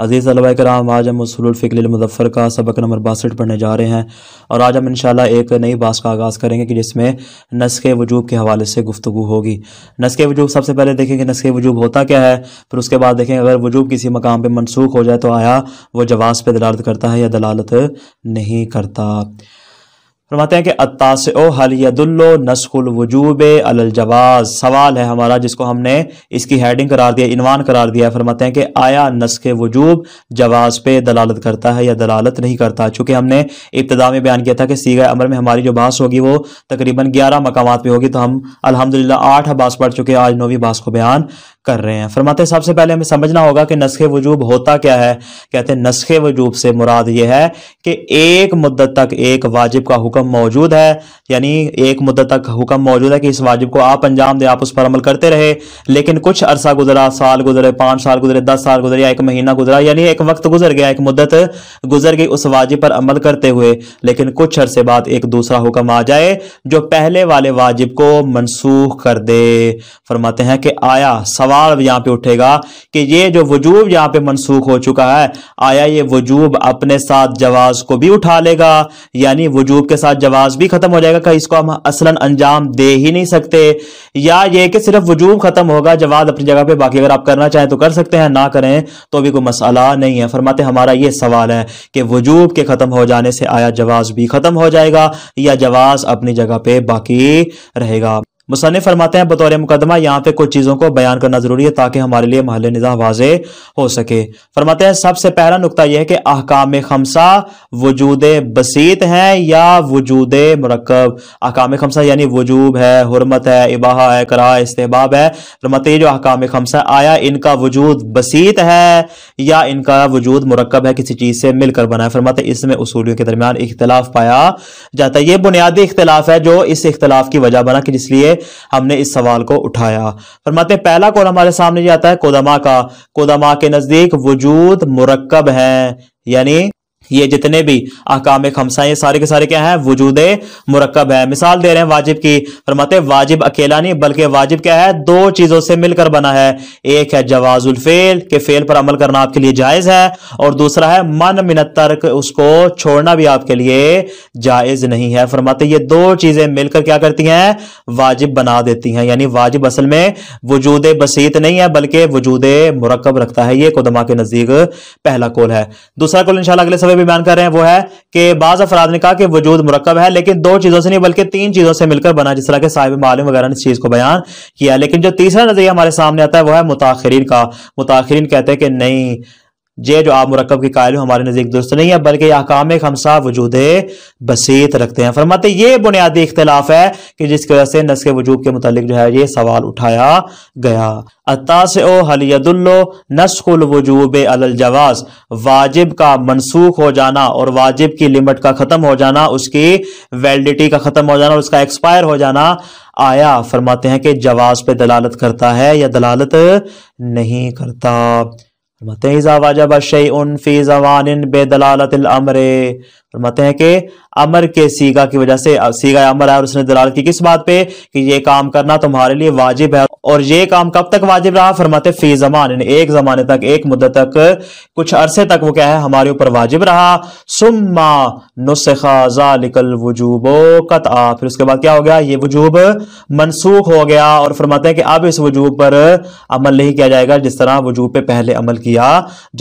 अज़ीज़ कराम आज हम उसफिकल मुजफ़र का सबक नंबर बासठ पढ़ने जा रहे हैं और आज हम इंशाल्लाह एक नई बास का आगाज़ करेंगे कि जिसमें नस्क वजूब के हवाले से गुफ्तु होगी नस्क वजूब सबसे पहले देखेंगे नस्क वजूब होता क्या है फिर उसके बाद देखेंगे अगर वजूब किसी मकाम पर मनसूख हो जाए तो आया वह जवास पर दलालत करता है या दलालत नहीं करता फरमाते हैं कि अतास ओ हलियदुल्लो नस्खुल वजूब अलजवाज सवाल है हमारा जिसको हमने इसकी हेडिंग करार दिया इनवान करार दिया फरमाते हैं कि आया नस्ख वजूब जवाज पे दलालत करता है या दलालत नहीं करता चूंकि हमने इब्तदा में बयान किया था कि सीगा अमर में हमारी जो बास होगी वो तकरीबन ग्यारह मकाम पर होगी तो हम अलहमदिल्ला आठ बास पढ़ चुके हैं आज नौवीं बास को बयान कर रहे हैं फरमाते सबसे पहले हमें समझना होगा कि नस्खे वजूब होता क्या है कहते हैं नस्ख वजूब से मुराद ये है कि एक मुद्दत तक एक वाजिब का हुक्म मौजूद है यानी एक मुद्दत तक हुक्म मौजूद है कि इस वाजिब को आप अंजाम दें आप उस पर अमल करते रहे लेकिन कुछ अरसा गुजरा साल गुजरे पाँच साल गुजरे दस साल गुजरे या एक महीना गुजरा यानी एक वक्त गुजर गया एक मुद्दत गुजर गई उस वाजिब पर अमल करते हुए लेकिन कुछ अरसे बाद एक दूसरा हुक्म आ जाए जो पहले वाले वाजिब को मनसूख कर दे फरमाते हैं कि आया सवा सवाल यहाँ पे उठेगा कि ये जो वजूब यहाँ पे मनसूख हो चुका है आया ये वजूब अपने साथ जवाज को भी उठा लेगा यानी वजूब के साथ जवाज भी खत्म हो जाएगा कहीं इसको हम असलन अंजाम दे ही नहीं सकते या ये कि सिर्फ वजूब खत्म होगा जवाब अपनी जगह पर बाकी अगर आप करना चाहें तो कर सकते हैं ना करें तो भी कोई मसला नहीं है फरमाते हमारा ये सवाल है कि वजूब के खत्म हो जाने से आया जवाज भी खत्म हो जाएगा या जवाज अपनी जगह पे बाकी रहेगा मुसनफ़ फरमाते हैं बतौर मुकदमा यहाँ पे कुछ चीज़ों को बयान करना ज़रूरी है ताकि हमारे लिए महल निज़ा वाजे हो सके फरमाते हैं सबसे पहला नुकता यह है कि अहकाम खमसा वजूद बसीत हैं या वजूद मरकब अहकाम खमसा यानी वजूब है हरमत है इबाह है करा इस्तेबाब है फरमाते जो अहकाम खमसा आया इनका वजूद बसीत है या इनका वजूद मरकब है किसी चीज़ से मिलकर बना है फरमाते इसमें उसूलियों के दरमियान इख्तलाफ पाया जाता है ये बुनियादी इख्तलाफ है जो इस इख्तलाफ की वजह बना कि जिसलिए हमने इस सवाल को उठाया फरमाते पहला कौल हमारे सामने जाता है कोदमा का कोदमा के नज़दीक वजूद मुरक्ब है यानी ये जितने भी अहकाम खमसा ये सारे के सारे क्या है वजूद मरकब है मिसाल दे रहे हैं वाजिब की फरमाते वाजिब अकेला नहीं बल्कि वाजिब क्या है दो चीज़ों से मिलकर बना है एक है जवाजुल फेल के फेल पर अमल करना आपके लिए जायज़ है और दूसरा है मन मिनतर उसको छोड़ना भी आपके लिए जायज़ नहीं है फरमाते ये दो चीज़ें मिलकर क्या करती हैं वाजिब बना देती हैं यानी वाजिब असल में वजूद बसीत नहीं है बल्कि वजूद मरकब रखता है ये कोदमा के नज़दीक पहला कौल है दूसरा कौल इनशाला अगले समय पे भी बयान कर रहे हैं वो है कि बाज अफराद ने कहा कि वजूद मरकब है लेकिन दो चीज़ों से नहीं बल्कि तीन चीज़ों से मिलकर बना जिस तरह के साहिब मालूम वगैरह ने इस चीज़ को बयान किया लेकिन जो तीसरा नज़रिया हमारे सामने आता है वह है मुताखरीन का मुताखरीन कहते हैं कि नहीं ये जो आप मुरकब के कायल हमारे नज़दीक दुरुस्त नहीं है बल्कि यह काम एक हमसा वजूद बसीत रखते हैं फरमाते ये बुनियादी इख्तलाफ है कि जिसकी वजह से नस्क वजूब के मुतालिक जो है ये सवाल उठाया गया अता से ओ हलियदुल्लो नस्खुल वजूब अलजवाज वाजिब का मनसूख हो जाना और वाजिब की लिमिट का ख़त्म हो जाना उसकी वैलिडिटी का ख़त्म हो जाना और उसका एक्सपायर हो जाना आया फरमाते हैं कि जवाज पे दलालत करता है या दलालत नहीं करता وَتَيْزَ وَجَبَ شَيْءٌ فِي زَمَانٍ بِدَلَالَةِ الْأَمْرِ फरमाते हैं कि अमर के सीगा की वजह से सीगा अमर है और उसने दलाल की किस बात पे कि ये काम करना तुम्हारे लिए वाजिब है और ये काम कब तक वाजिब रहा फरमाते फी जमान एक जमाने तक एक मुद्दत तक कुछ अरसे तक वो क्या है हमारे ऊपर वाजिब रहा सुम्मा नुस्खा निकल वजूबो कत फिर उसके बाद क्या हो गया ये वजूब मनसूख हो गया और फरमाते हैं कि अब इस वजूब पर अमल नहीं किया जाएगा जिस तरह वजूब पे पहले अमल किया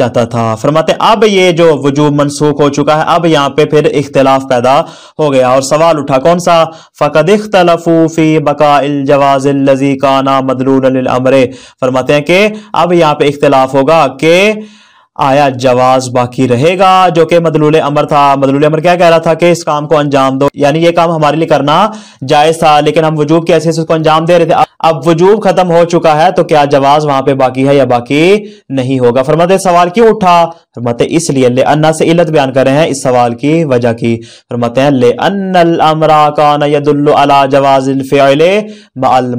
जाता था फरमाते अब ये जो वजूब मनसूख हो चुका है अब यहाँ पे पे फिर इख्तलाफ पैदा हो गया और सवाल उठा कौन सा फ़कद इख्तलफूफ़ी बका जवाज़ी ना मदलूल अमरे फरमाते हैं कि अब यहाँ पे इख्तलाफ होगा कि आया जवाज बाकी रहेगा जो कि मदलूल अमर था मदलूल अमर क्या कह रहा था कि इस काम को अंजाम दो यानी ये काम हमारे लिए करना जायज था लेकिन हम वजूब की से उसको अंजाम दे रहे थे अब वजूब खत्म हो चुका है तो क्या जवाज वहां पे बाकी है या बाकी नहीं होगा फरमाते सवाल क्यों उठा फरमाते इसलिए ले अन्ना से इलत बयान कर रहे हैं इस सवाल की वजह की फरमाते हैं ले अनल अमरा कान जवाज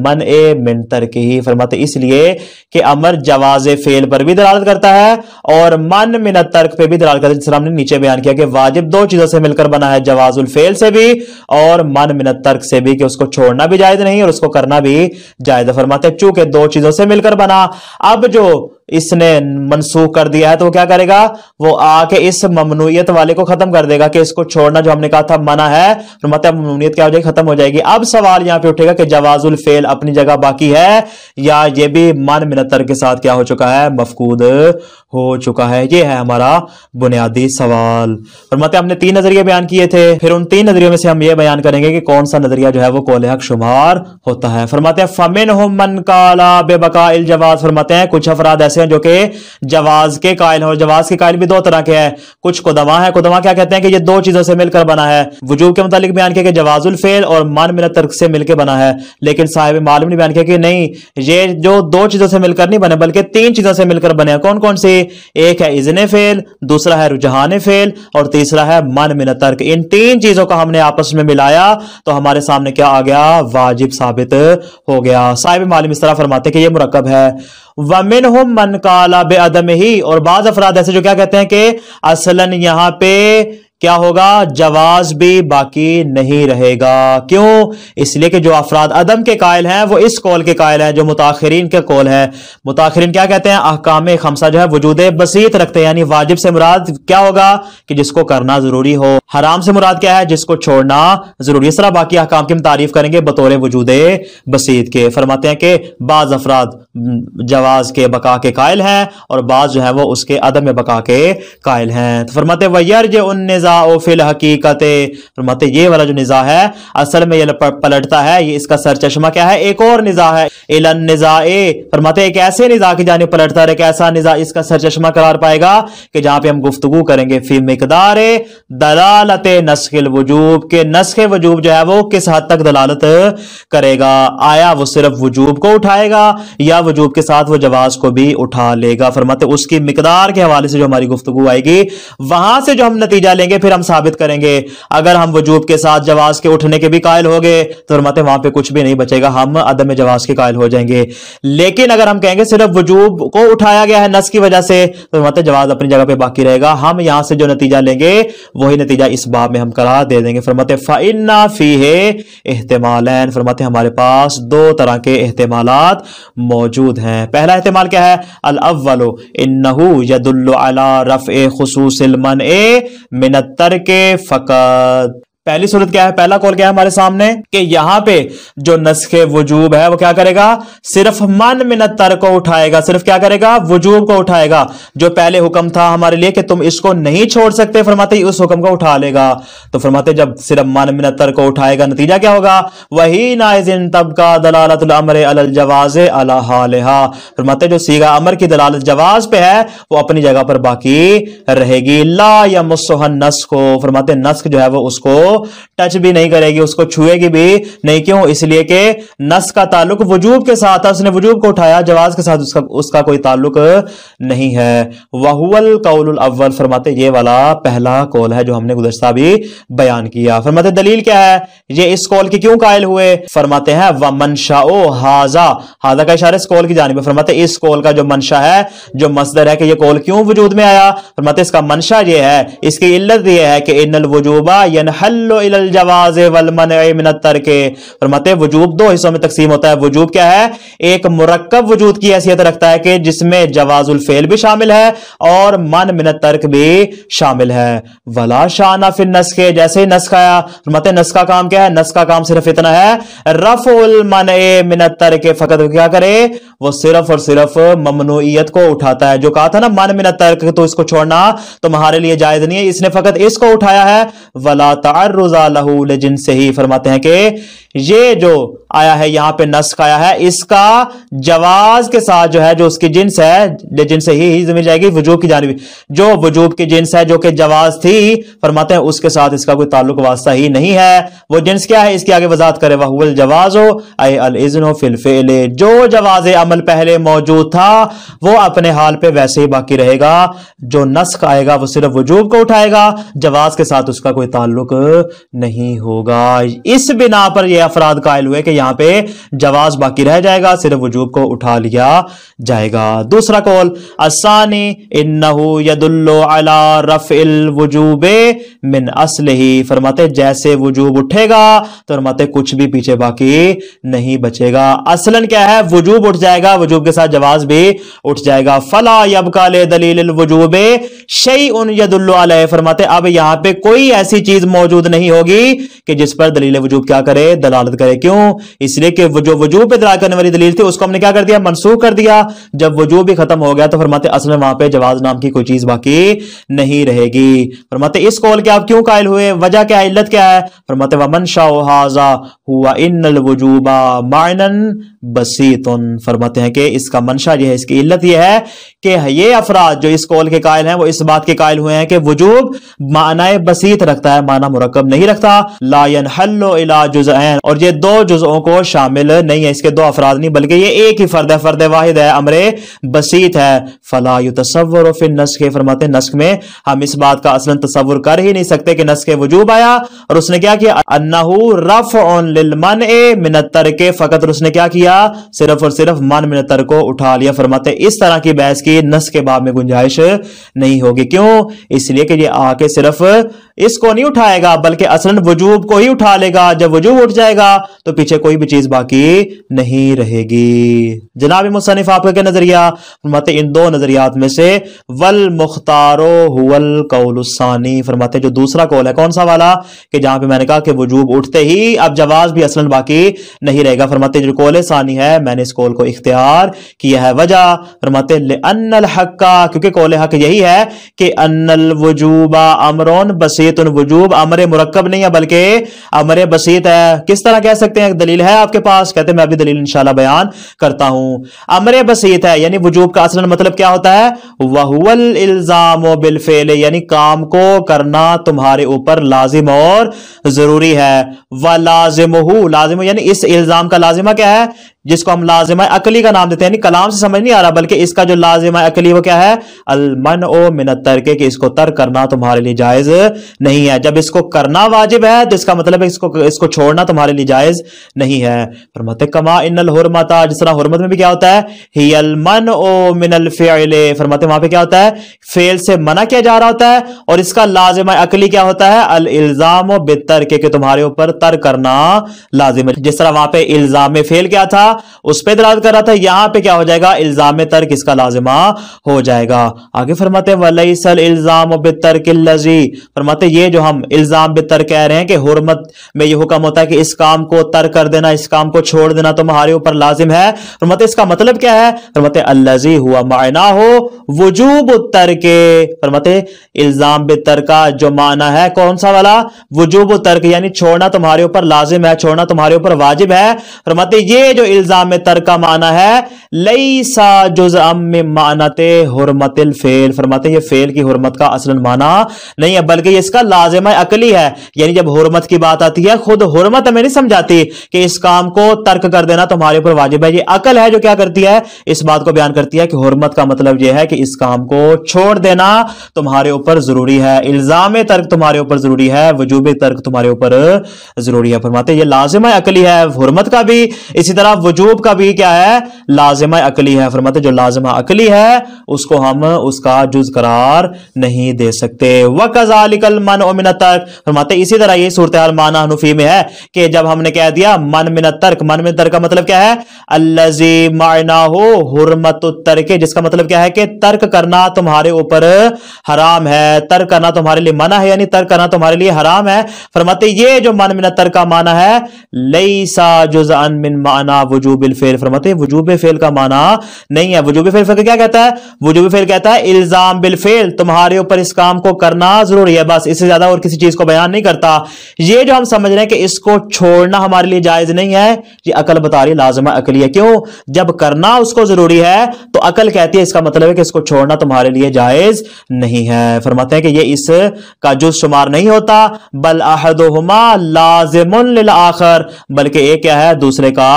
मन ए मिन तरकी फरमाते इसलिए कि अमर जवाज फेल पर भी दलालत करता है और और मन मिन तर्क पे भी दलाल कदर इस्लाम ने नीचे बयान किया कि वाजिब दो चीजों से मिलकर बना है जवाजुल फेल से भी और मन मिन तर्क से भी कि उसको छोड़ना भी जायज नहीं और उसको करना भी जायज फरमाते चूंकि दो चीजों से मिलकर बना अब जो इसने मनसूख कर दिया है तो वो क्या करेगा वो आके इस ममनूयत वाले को खत्म कर देगा कि इसको छोड़ना जो हमने कहा था मना है तो मतलब ममनूयत क्या हो जाएगी खत्म हो जाएगी अब सवाल यहां पे उठेगा कि जवाजुल फेल अपनी जगह बाकी है या ये भी मन मिनतर के साथ क्या हो चुका है मफकूद हो चुका है ये है हमारा बुनियादी सवाल और मतलब हमने तीन नजरिए बयान किए थे फिर उन तीन नजरियों में से हम ये बयान करेंगे कि कौन सा नजरिया जो है वो कोल हक शुमार होता है फरमाते हैं फमिन हो मन काला बेबका जवाज फरमाते हैं कुछ अफराद ऐसे ऐसे हैं जो कि जवाज के कायल हो जवाज के कायल भी दो तरह के हैं कुछ कुदमा है कुदमा क्या कहते हैं कि ये दो चीजों से मिलकर बना है वजूब के मुतालिक बयान किया कि जवाजुल फेल और मान मिन तर्क से मिलकर बना है लेकिन साहिब मालूम ने बयान किया कि नहीं ये जो दो चीजों से मिलकर नहीं बने बल्कि तीन चीजों से मिलकर बने कौन कौन सी एक है इजन फेल दूसरा है रुझान फेल और तीसरा है मन मिन तर्क इन तीन चीजों को हमने आपस में मिलाया तो हमारे सामने क्या आ गया वाजिब साबित हो गया साहिब मालूम इस तरह फरमाते कि यह मुरकब है वमिन हम मन काला बेअम ही और बाज अफराद ऐसे जो क्या कहते हैं कि असलन यहां पे क्या होगा जवाज भी बाकी नहीं रहेगा क्यों इसलिए कि जो अफराद अदम के कायल हैं वो इस कौल के कायल हैं जो मुताखरीन के कौल है मुताखरीन क्या कहते हैं अहकाम खमसा जो है वजूद बसीत रखते हैं यानी वाजिब से मुराद क्या होगा कि जिसको करना जरूरी हो हराम से मुराद क्या है जिसको छोड़ना जरूरी इस तरह बाकी अहकाम की हम तारीफ करेंगे बतौर वजूद बसीत के फरमाते हैं कि बाज अफराद जवाज के बका के कायल हैं और बाज जो है वो उसके अदम बका के कायल हैं तो फरमाते वैर जो उन निजाम निज़ा फिल हकीकत मतलब ये वाला जो निज़ा है असल में ये पलटता है ये इसका सर चश्मा क्या है एक और निज़ा है इलन निज़ा ए पर मत एक ऐसे निज़ा की जाने पलटता है एक ऐसा निज़ा इसका सर चश्मा करार पाएगा कि जहाँ पे हम गुफ्तु करेंगे फी मकदार दलालत नस्खिल वजूब के नस्ख वजूब जो है वो किस हद तक दलालत करेगा आया वो सिर्फ वजूब को उठाएगा या वजूब के साथ वो जवाज को भी उठा लेगा फरमाते उसकी मकदार के हवाले से जो हमारी गुफ्तु आएगी वहां से जो हम नतीजा लेंगे जाएंगे फिर हम साबित करेंगे अगर हम वजूब के साथ जवाज के उठने के भी कायल हो गए तो मत वहां पर कुछ भी नहीं बचेगा हम अदम जवाज के कायल हो जाएंगे लेकिन अगर हम कहेंगे सिर्फ वजूब को उठाया गया है नस की वजह से तो मत जवाब अपनी जगह पर बाकी रहेगा हम यहां से जो नतीजा लेंगे वही नतीजा इस बाब में हम करा दे देंगे फरमत फाइना फी है एहतमाल फरमाते हमारे पास दो तरह के एहतमाल मौजूद हैं पहला एहतमाल क्या है अल अव्वलो इन्नहु यदुल्लु अला रफ़ ए खसूस मन ए मिन तिहत्तर के फ़कत पहली सूरत क्या है पहला कॉल क्या है हमारे सामने कि यहां पे जो नस्ख वजूब है वो क्या करेगा सिर्फ मन मिनत को उठाएगा सिर्फ क्या करेगा वजूब को उठाएगा जो पहले हुक्म था हमारे लिए कि तुम इसको नहीं छोड़ सकते फरमाते उस हुक्म को उठा लेगा तो फरमाते जब सिर्फ मन मिनत को उठाएगा नतीजा क्या होगा वही नाइजिन तबका दलालतमर अलजवाज अलहा फरमाते जो सीगा अमर की दलालत जवाज पे है वो अपनी जगह पर बाकी रहेगी ला या मुसहन नस्ख फरमाते नस्क जो है वो उसको टच भी नहीं करेगी उसको छुएगी भी नहीं क्यों इसलिए कि नस का ताल्लुक वजूब के साथ है उसने वजूब को उठाया जवाज के साथ उसका उसका कोई ताल्लुक नहीं है वहुअल कौल अव्वल फरमाते ये वाला पहला कौल है जो हमने गुजश्ता भी बयान किया फरमाते दलील क्या है ये इस कौल के क्यों कायल हुए फरमाते हैं व मनशा ओ हाजा हाजा का इशारा इस कौल की जानी फरमाते इस कौल का जो मनशा है जो मसदर है कि यह कौल क्यों वजूद में आया फरमाते इसका मनशा यह है इसकी इल्लत यह है कि इनल वजूबा यनहल फरमाते वजूब दो हिस्सों में तकसीम होता है वजूब क्या है एक मुरकब वजूद की हैसियत रखता है कि जिसमें जवाजुल फेल भी शामिल है और मन मिनत तर्क भी शामिल है वला शाना फिर नस्खे जैसे ही नस्ख आया फरमाते नस का काम क्या है नस का काम सिर्फ इतना है रफ उल मन ए मिनत तर्क फकत क्या करे वो सिर्फ और सिर्फ ममनूयत को उठाता है जो कहा था ना मन मिनत तर्क तो इसको छोड़ना तुम्हारे लिए जायज नहीं है इसने फकत इसको उठाया है वला तारुजा लहू लजिन से ही फरमाते हैं कि ये जो आया है यहां पे नस्क आया है इसका जवाज के साथ जो है जो उसकी जिन्स है जिन्स ही, ही मिल जाएगी वजूब की जानवी जो वजूब की जिन्स है जो कि जवाज थी फरमाते हैं उसके साथ इसका कोई ताल्लुक वास्ता ही नहीं है वो जिन्स क्या है इसके आगे वजात करे वह जवाज हो अल अलिजन फिलफेल जो जवाज अमल पहले मौजूद था वो अपने हाल पर वैसे ही बाकी रहेगा जो नस्क आएगा वो सिर्फ वजूब को उठाएगा जवाज के साथ उसका कोई ताल्लुक नहीं होगा इस बिना पर यह अफराद कायल हुए कि यहां पे जवाज बाकी रह जाएगा सिर्फ वजूब को उठा लिया जाएगा दूसरा कौल असानी इन्नहु यदुल्लो अला रफ वजूबे मिन असल ही फरमाते जैसे वजूब उठेगा तो फरमाते कुछ भी पीछे बाकी नहीं बचेगा असलन क्या है वजूब उठ जाएगा वजूब के साथ जवाज भी उठ जाएगा फला यबका ले दलील वजूबे शई उन यदुल्लो फरमाते अब यहां पे कोई ऐसी चीज मौजूद नहीं होगी कि जिस पर दलील वजूब क्या करे दला दलालत करे क्यों इसलिए कि जो वजूब पर दलाल करने वाली दलील थी उसको हमने क्या कर दिया मनसूख कर दिया जब वजूब भी खत्म हो गया तो फरमाते असल में वहां पर जवाब नाम की कोई चीज बाकी नहीं रहेगी फरमाते इस कौल के आप क्यों कायल हुए वजह क्या है इल्लत क्या है फरमाते वमन शाहजा हुआ इन वजूबा मायनन बसीतुन फरमाते हैं कि इसका मंशा यह है इसकी इल्लत यह है कि ये अफराद जो इस कौल के कायल हैं वो इस बात के कायल हुए हैं कि वजूब माना बसीत रखता है माना मुरकब नहीं रखता लायन हल्लो इला और ये दो जुजों को शामिल नहीं है इसके दो अफराद नहीं बल्कि ये एक ही फर्द है फर्द वाहिद है अमरे बसीत है फला यु तस्वर फिर नस्क फरमाते नस्क में हम इस बात का असलन तस्वर कर ही नहीं सकते कि नस्क वजूब आया और उसने क्या किया रफ ऑन मन ए मिनतर के फकत उसने क्या किया सिर्फ और सिर्फ मन मिनतर को उठा लिया फरमाते इस तरह की बहस की नस के बाद में गुंजाइश नहीं होगी क्यों इसलिए कि ये आके सिर्फ इसको नहीं उठाएगा बल्कि असलन वजूब को ही उठा लेगा जब वजूब उठ जाएगा जाएगा तो पीछे कोई भी चीज बाकी नहीं रहेगी जनाब मुसनिफ आपका क्या नजरिया फरमाते इन दो नजरियात में से वल मुख्तारो हुवल कौलसानी फरमाते जो दूसरा कौल है कौन सा वाला कि जहां पे मैंने कहा कि वजूब उठते ही अब जवाब भी असल बाकी नहीं रहेगा फरमाते जो कौल सानी है मैंने इस कौल को इख्तियार किया है वजह फरमाते अनल हक्का क्योंकि कौल हक यही है कि अनल वजूबा अमरोन बसीत वजूब अमर मुरक्कब नहीं है बल्कि अमर बसीत है किस तरह कह सकते हैं दलील है आपके पास कहते हैं मैं अभी दलील इंशाला बयान करता हूं अमर बसीत है यानी वजूब का असल मतलब क्या होता है वहुअल इल्जाम बिलफेल यानी काम को करना तुम्हारे ऊपर लाजिम और जरूरी है वह लाजिम लाजिम यानी इस इल्जाम का लाजिमा क्या है जिसको हम लाजिम अकली का नाम देते हैं कलाम से समझ नहीं आ रहा बल्कि इसका जो लाजिम अकली वो क्या है अलमन ओ मिनत तरके कि इसको तर करना तुम्हारे लिए जायज नहीं है जब इसको करना वाजिब है तो इसका मतलब है इसको इसको छोड़ना तुम्हारे लिए जायज नहीं है फरमत कमा इन हरमता जिस तरह हरमत में भी क्या होता है ही अलमन ओ मिनल फेले फरमाते वहां पर क्या होता है फेल से मना किया जा रहा होता है और इसका लाजिम अकली क्या होता है अल इल्जाम बेतर के तुम्हारे ऊपर तर करना लाजिम जिस तरह वहां पर इल्जाम फेल क्या था उस पर दलाल कर रहा था यहां पर क्या हो जाएगा इल्जाम तर्क इसका लाजिमा हो जाएगा आगे फरमाते वलई सल इल्जाम बितर्क लजी फरमाते ये जो हम इल्जाम बितर कह रहे हैं कि हरमत में यह हुक्म होता है कि इस काम को तर्क कर देना इस काम को छोड़ देना तुम्हारे तो ऊपर लाजिम है फरमाते इसका मतलब क्या है फरमाते अल्लाजी हुआ मायना हो वजूब उत्तर के फरमाते इल्जाम बितर का जो माना है कौन सा वाला वजूब तर्क यानी छोड़ना तुम्हारे ऊपर लाजिम है छोड़ना तुम्हारे ऊपर वाजिब है फरमाते ये जो इल्जाम तर का माना है लई सा जुज अम मानत हरमतिल फेल फरमाते ये फेल की हरमत का असल माना नहीं है बल्कि इसका लाजिम अकली है यानी जब हरमत की बात आती है खुद हरमत हमें नहीं समझाती कि इस काम को तर्क कर देना तुम्हारे ऊपर वाजिब है ये अकल है जो क्या करती है इस बात को बयान करती है कि हरमत का मतलब यह है कि इस काम को छोड़ देना तुम्हारे ऊपर जरूरी है इल्जाम तर्क तुम्हारे ऊपर जरूरी है वजूब तर्क तुम्हारे ऊपर जरूरी है फरमाते ये लाजिम अकली है हरमत का भी इसी तरह वजूब का भी क्या है लाजिमा अकली है फरमाते जो लाजिमा अकली है उसको हम उसका जुज करार नहीं दे सकते वकजालिकल मन ओमिन तर्क फरमाते इसी तरह ये सूरत हाल माना हनुफी में है कि जब हमने कह दिया मन मिन तर्क मन मिन तर्क का मतलब क्या है अल्लाजी मायना हो हरमत तर्क जिसका मतलब क्या है कि तर्क करना तुम्हारे ऊपर हराम है तर्क करना तुम्हारे लिए मना है यानी तर्क करना तुम्हारे लिए हराम है फरमाते ये जो मन मिन तर्क का माना है लई सा जुज अन मिन माना वजूब फेल फरमाते हैं वजूब फेल का माना नहीं है वजूब फेल फिर क्या कहता है वजूब फेल कहता है इल्जाम बिल फेल तुम्हारे ऊपर इस काम को करना जरूरी है बस इससे ज्यादा और किसी चीज को बयान नहीं करता ये जो हम समझ रहे हैं कि इसको छोड़ना हमारे लिए जायज नहीं है ये अकल बता रही लाजमा अकली है क्यों जब करना उसको जरूरी है तो अकल कहती है इसका मतलब है कि इसको छोड़ना तुम्हारे लिए जायज नहीं है फरमाते हैं कि ये इस का जो शुमार नहीं होता बल अहदोहमा लाजिम आखिर बल्कि एक क्या है दूसरे का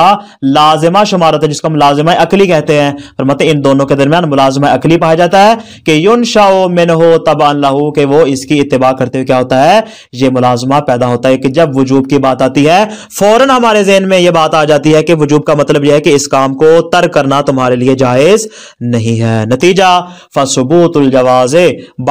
लाजिमा शुमार होता है जिसको हम लाजिमा अकली कहते हैं फरमाते इन दोनों के दरमियान मुलाजमा अकली पाया जाता है कि युन शाह मिन हो तबान लाहू के वो इसकी इतबा करते हुए क्या होता है ये मुलाजमा पैदा होता है कि जब वजूब की बात आती है फौरन हमारे जहन में यह बात आ जाती है कि वजूब का मतलब यह है कि इस काम को तर करना तुम्हारे लिए जायज नहीं है नतीजा फसबूतुलजवाज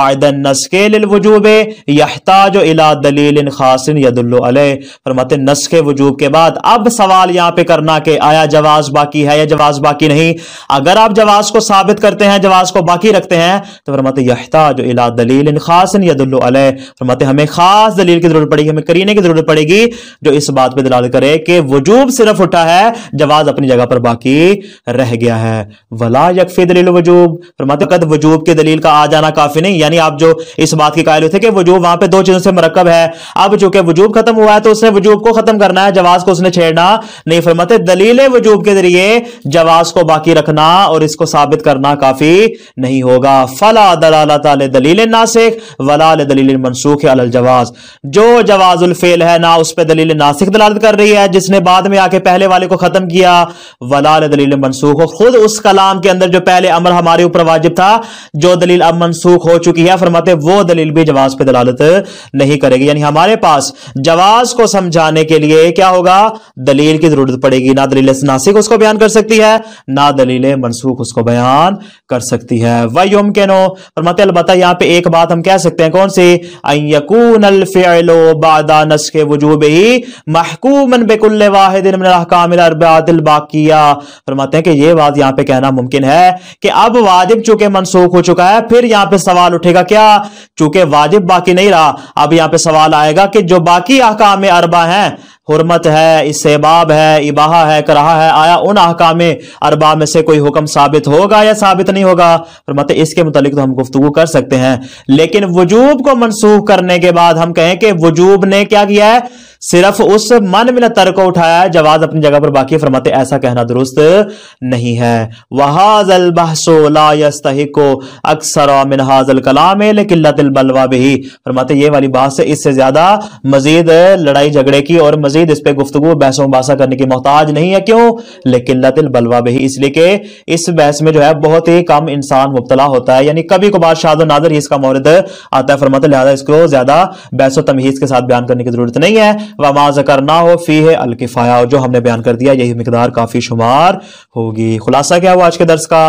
बायदन नस्के वजूबे यहताज इला दलील खासिन यदुल्ल फरमाते नस्के वजूब के बाद अब सवाल यहां पे करना के आया जवाज बाकी है या जवाज बाकी नहीं अगर आप जवाज को साबित करते हैं जवाज को बाकी रखते हैं तो फरमाते यहता जो इला दलील इन खास फरमाते हमें खास दलील की जरूरत पड़ेगी हमें करीने की जरूरत पड़ेगी जो इस बात पर दलाल करे कि वजूब सिर्फ उठा है जवाज अपनी जगह पर बाकी रह गया है वला यकफी दलील वजूब फरमाते कद वजूब की दलील का आ जाना काफी नहीं यानी आप जो इस बात के कायल थे कि वजूब वहां पर दो चीजों से मरकब है अब चूंकि वजूब खत्म हुआ है तो उसने वजूब को खत्म करना है जवाज को उसने छेड़ना नहीं फरमाते दलील मिले वजूब के जरिए जवाब को बाकी रखना और इसको साबित करना काफी नहीं होगा फला दलालत दलील नासिक वला दलील मनसूख अलजवाज जो जवाजुल फेल है ना उस पर दलील नासिक दलालत कर रही है जिसने बाद में आके पहले वाले को खत्म किया वला दलील मनसूख और खुद उस कलाम के अंदर जो पहले अमर हमारे ऊपर वाजिब था जो दलील अब मनसूख हो चुकी है फरमाते वो दलील भी जवाज पर दलालत नहीं करेगी यानी हमारे पास जवाज को समझाने के लिए क्या होगा दलील की जरूरत पड़ेगी ना दलील दलील नासिक उसको बयान कर सकती है ना दलील मनसूख उसको बयान कर सकती है वही ओम के नो फरमाते अलबत् यहाँ पे एक बात हम कह सकते हैं कौन सी अयकून अलफ़लो बादा नस के वजूब ही महकूमन बेकुल्ल वाहिदिन अरबादिल बाकिया फरमाते हैं कि ये बात यहाँ पे कहना मुमकिन है कि अब वाजिब चूंकि मनसूख हो चुका है फिर यहाँ पे सवाल उठेगा क्या चूंकि वाजिब बाकी नहीं रहा अब यहाँ पे सवाल आएगा कि जो बाकी अहकाम अरबा हैं हरमत है इसबाब है इबाहा है कराहा है आया उन अहकाम अरबा में से कोई हुक्म साबित होगा या साबित नहीं होगा फरमाते इसके मुतालिक तो हम गुफ्तु कर सकते हैं लेकिन वजूब को मनसूख करने के बाद हम कहें कि वजूब ने क्या किया है सिर्फ उस मन मिल तर को उठाया है जवाब अपनी जगह पर बाकी फरमाते ऐसा कहना दुरुस्त नहीं है वहाजल अक्सर मिन हाजल कलाम लेकिन बलवा भी फरमाते ये वाली बात से इससे ज्यादा मजीद लड़ाई झगड़े की और मजीद मजीद इस पर गुफ्तु बहस मुबासा करने की मोहताज नहीं है क्यों लेकिन लतिल बलवा बही इसलिए कि इस बहस में जो है बहुत ही कम इंसान मुबतला होता है यानी कभी कभार शाह नाजर ही इसका मोहरद आता है फरमत लिहाजा इसको ज्यादा बहस तमहीज के साथ बयान करने की जरूरत नहीं है वमा जकर ना हो फी है अलकिफ़ाया जो हमने बयान कर दिया यही मकदार काफ़ी शुमार होगी खुलासा क्या हुआ आज के दर्ज का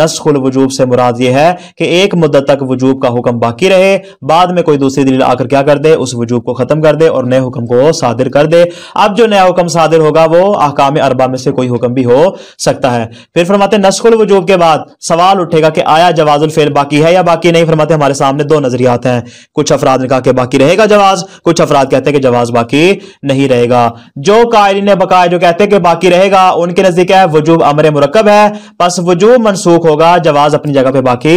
नस्खुल वजूब से मुराद ये है कि एक मुद्दत तक वजूब का हुक्म बाकी रहे बाद में कोई दूसरी दलील आकर क्या कर दे उस वजूब को ख़त्म कर दे और नए हुक्म को सादिर कर दे अब जो नया हुक्म सादिर होगा वो अहकाम अरबा में से कोई हुक्म भी हो सकता है फिर फरमाते नस्खुल वजूब के बाद सवाल उठेगा कि आया जवाजुल फेल बाकी है या बाकी नहीं फरमाते हमारे सामने दो नजरियात हैं कुछ अफराद ने कहा कि बाकी रहेगा जवाज कुछ अफराद कहते हैं कि जवाज बाकी नहीं रहेगा जो कायरीन बकाया जो कहते हैं कि बाकी रहेगा उनके नजदीक है वजूब अमर मुरकब है बस वजूब मनसूख होगा जवाज अपनी जगह पर बाकी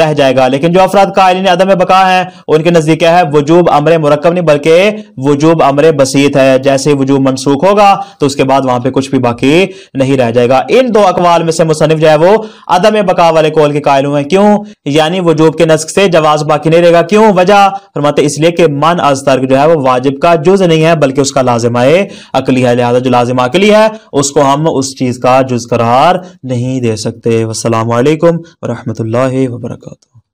रह जाएगा लेकिन जो अफराद कायरीन अदम बका है उनके नजदीक है वजूब अमर मुरकब नहीं बल्कि वजूब अमर बसीत है जैसे ऐसे वजू मनसूख होगा तो उसके बाद वहां पर कुछ भी बाकी नहीं रह जाएगा इन दो अकवाल में से मुसनफ जो है वो अदम बका वाले कौल के कायल हुए क्यों यानी वजूब के नस्क से जवाब बाकी नहीं रहेगा क्यों वजह फरमाते इसलिए कि मन आज तर्क जो है वो वाजिब का जुज नहीं है बल्कि उसका लाजमाए अकली है लिहाजा जो लाजिम अकली है उसको हम उस चीज का जुज करार नहीं दे सकते वरहमत वरहमल वर्का